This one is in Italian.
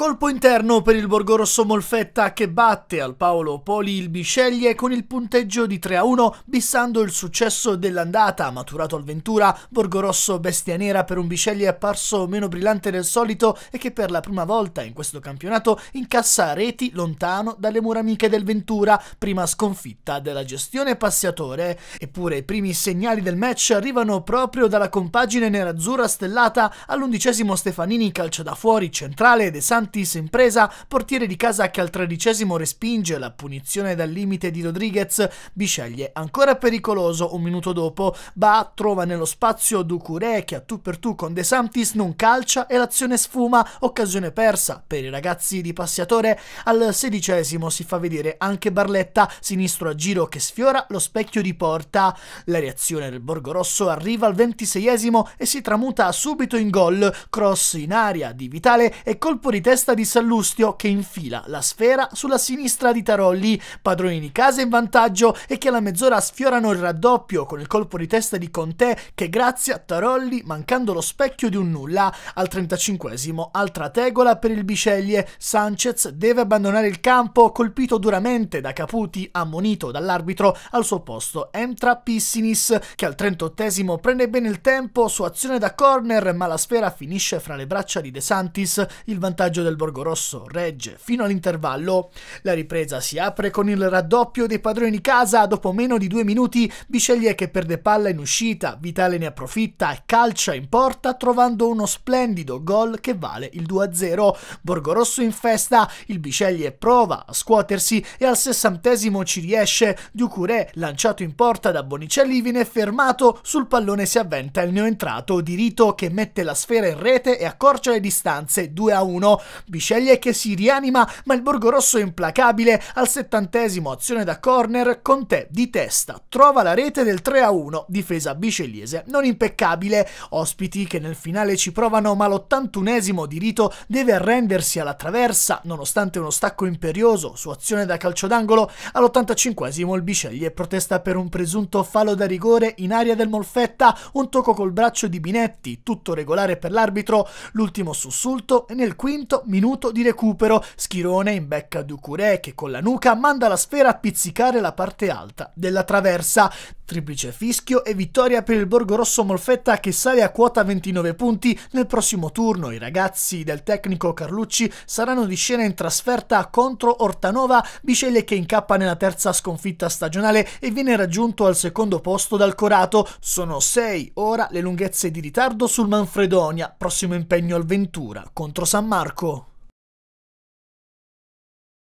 Colpo interno per il Borgo Rosso Molfetta che batte al Paolo Poli il Bisceglie con il punteggio di 3 a 1, bissando il successo dell'andata, maturato al Ventura, Borgo Rosso bestia nera per un Bisceglie apparso meno brillante del solito e che per la prima volta in questo campionato incassa reti lontano dalle mura amiche del Ventura, prima sconfitta della gestione passiatore. Eppure i primi segnali del match arrivano proprio dalla compagine nerazzurra stellata all'undicesimo Stefanini calcia da fuori centrale De Santi Santis in presa, portiere di casa che al tredicesimo respinge la punizione dal limite di Rodriguez, Bisceglie ancora pericoloso un minuto dopo, Ba trova nello spazio Ducuré che a tu per tu con De Santis non calcia e l'azione sfuma, occasione persa per i ragazzi di Passiatore, al sedicesimo si fa vedere anche Barletta, sinistro a giro che sfiora lo specchio di porta, la reazione del Borgo Rosso arriva al ventiseiesimo e si tramuta subito in gol, cross in aria di Vitale e colpo di testa testa di Sallustio che infila la sfera sulla sinistra di Tarolli, padroni di casa in vantaggio e che alla mezz'ora sfiorano il raddoppio con il colpo di testa di Conte che grazie a Tarolli mancando lo specchio di un nulla. Al 35esimo altra tegola per il Biceglie, Sanchez deve abbandonare il campo colpito duramente da Caputi ammonito dall'arbitro al suo posto entra Pissinis che al 38esimo prende bene il tempo su azione da corner ma la sfera finisce fra le braccia di De Santis, il vantaggio vantaggio del Rosso regge fino all'intervallo. La ripresa si apre con il raddoppio dei padroni di casa. Dopo meno di due minuti, Bisceglie che perde palla in uscita, Vitale ne approfitta e calcia in porta, trovando uno splendido gol che vale il 2-0. Borgo Rosso in festa, il Bisceglie prova a scuotersi e al sessantesimo ci riesce. Ducuré, lanciato in porta da Bonicelli, viene fermato. Sul pallone si avventa il neoentrato di Rito che mette la sfera in rete e accorcia le distanze 2-1. a Bisceglie che si rianima, ma il Borgo Rosso è implacabile. Al settantesimo azione da corner, con te di testa trova la rete del 3-1, difesa biscegliese non impeccabile. Ospiti che nel finale ci provano, ma l'81esimo di Rito deve arrendersi alla traversa, nonostante uno stacco imperioso su azione da calcio d'angolo. All'85esimo il Bisceglie protesta per un presunto fallo da rigore in aria del Molfetta, un tocco col braccio di Binetti, tutto regolare per l'arbitro. L'ultimo sussulto e nel quinto minuto di recupero, Schirone in imbecca Ducuré che con la nuca manda la sfera a pizzicare la parte alta della traversa. Triplice fischio e vittoria per il Borgo Rosso Molfetta che sale a quota 29 punti. Nel prossimo turno i ragazzi del tecnico Carlucci saranno di scena in trasferta contro Ortanova, Bicelle che incappa nella terza sconfitta stagionale e viene raggiunto al secondo posto dal Corato. Sono 6 ora le lunghezze di ritardo sul Manfredonia, prossimo impegno al Ventura contro San Marco.